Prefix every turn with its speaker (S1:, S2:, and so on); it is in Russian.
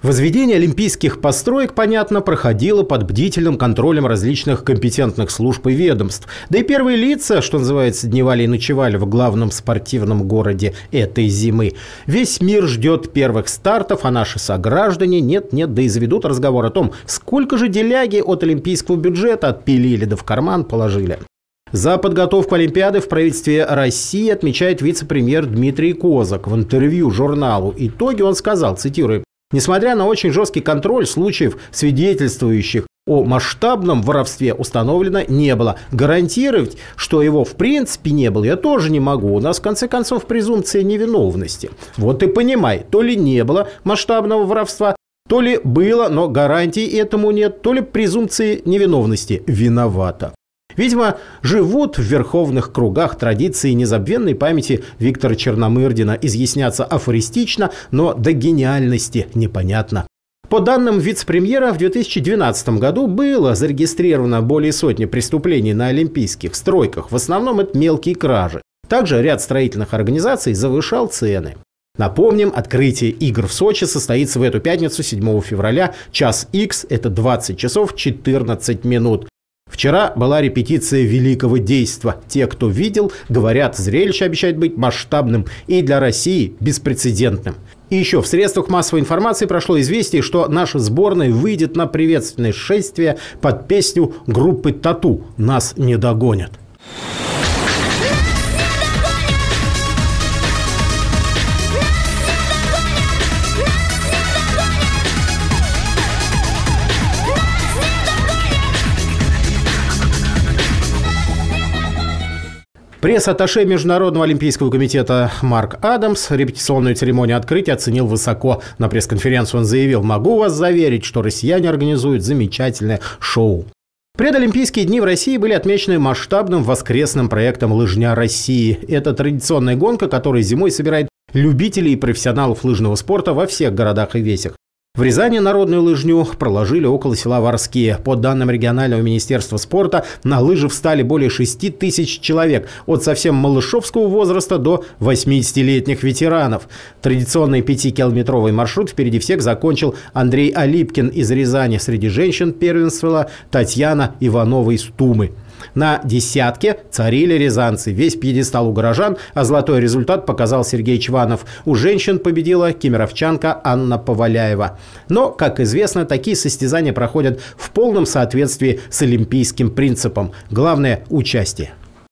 S1: Возведение олимпийских построек, понятно, проходило под бдительным контролем различных компетентных служб и ведомств. Да и первые лица, что называется, дневали и ночевали в главном спортивном городе этой зимы. Весь мир ждет первых стартов, а наши сограждане нет-нет, да и заведут разговор о том, сколько же деляги от олимпийского бюджета отпилили да в карман положили. За подготовку Олимпиады в правительстве России отмечает вице-премьер Дмитрий Козак. В интервью журналу «Итоги» он сказал, цитирую, Несмотря на очень жесткий контроль случаев, свидетельствующих о масштабном воровстве установлено не было. Гарантировать, что его в принципе не было, я тоже не могу. У нас, в конце концов, презумпция невиновности. Вот и понимай, то ли не было масштабного воровства, то ли было, но гарантии этому нет, то ли презумпции невиновности. Виновата. Видимо, живут в верховных кругах традиции незабвенной памяти Виктора Черномырдина изъясняться афористично, но до гениальности непонятно. По данным вице-премьера, в 2012 году было зарегистрировано более сотни преступлений на олимпийских стройках. В основном это мелкие кражи. Также ряд строительных организаций завышал цены. Напомним, открытие игр в Сочи состоится в эту пятницу, 7 февраля, час X, это 20 часов 14 минут. Вчера была репетиция великого действа. Те, кто видел, говорят, зрелище обещает быть масштабным и для России беспрецедентным. И еще в средствах массовой информации прошло известие, что наша сборная выйдет на приветственное шествие под песню группы «Тату». Нас не догонят. Пресс-атташе Международного олимпийского комитета Марк Адамс репетиционную церемонию открытия оценил высоко. На пресс-конференции он заявил, могу вас заверить, что россияне организуют замечательное шоу. Предолимпийские дни в России были отмечены масштабным воскресным проектом «Лыжня России». Это традиционная гонка, которая зимой собирает любителей и профессионалов лыжного спорта во всех городах и весях. В Рязани народную лыжню проложили около села Ворские. По данным регионального министерства спорта, на лыжи встали более 6 тысяч человек, от совсем малышовского возраста до 80-летних ветеранов. Традиционный пятикилометровый маршрут впереди всех закончил Андрей Алипкин из Рязани. Среди женщин первенствовала Татьяна Иванова из Тумы. На десятке царили рязанцы. Весь пьедестал у горожан, а золотой результат показал Сергей Чванов. У женщин победила кемеровчанка Анна Поваляева. Но, как известно, такие состязания проходят в полном соответствии с олимпийским принципом. Главное – участие.